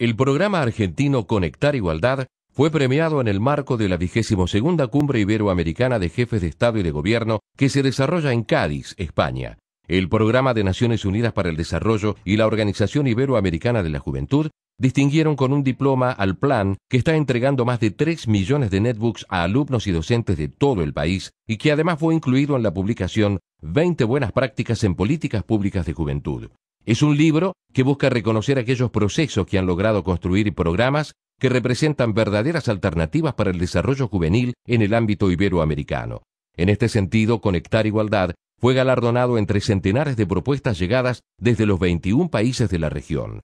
El programa argentino Conectar Igualdad fue premiado en el marco de la vigésimo segunda Cumbre Iberoamericana de Jefes de Estado y de Gobierno que se desarrolla en Cádiz, España. El Programa de Naciones Unidas para el Desarrollo y la Organización Iberoamericana de la Juventud distinguieron con un diploma al plan que está entregando más de 3 millones de netbooks a alumnos y docentes de todo el país y que además fue incluido en la publicación 20 buenas prácticas en políticas públicas de juventud. Es un libro que busca reconocer aquellos procesos que han logrado construir programas que representan verdaderas alternativas para el desarrollo juvenil en el ámbito iberoamericano. En este sentido, Conectar Igualdad fue galardonado entre centenares de propuestas llegadas desde los 21 países de la región.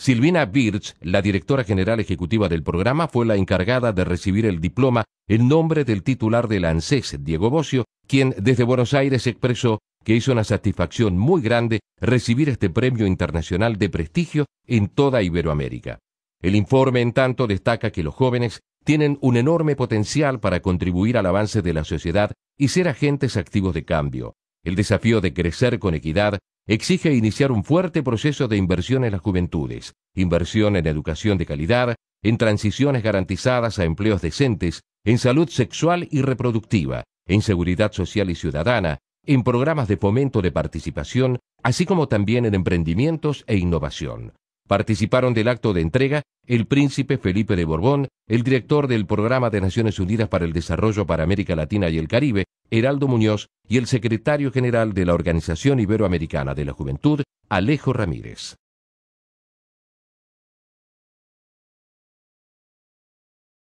Silvina Birch, la directora general ejecutiva del programa, fue la encargada de recibir el diploma en nombre del titular del ANSES, Diego Bocio, quien desde Buenos Aires expresó que hizo una satisfacción muy grande recibir este premio internacional de prestigio en toda Iberoamérica. El informe, en tanto, destaca que los jóvenes tienen un enorme potencial para contribuir al avance de la sociedad y ser agentes activos de cambio. El desafío de crecer con equidad exige iniciar un fuerte proceso de inversión en las juventudes, inversión en educación de calidad, en transiciones garantizadas a empleos decentes, en salud sexual y reproductiva, en seguridad social y ciudadana, en programas de fomento de participación, así como también en emprendimientos e innovación. Participaron del acto de entrega el príncipe Felipe de Borbón, el director del Programa de Naciones Unidas para el Desarrollo para América Latina y el Caribe, Heraldo Muñoz y el secretario general de la Organización Iberoamericana de la Juventud, Alejo Ramírez.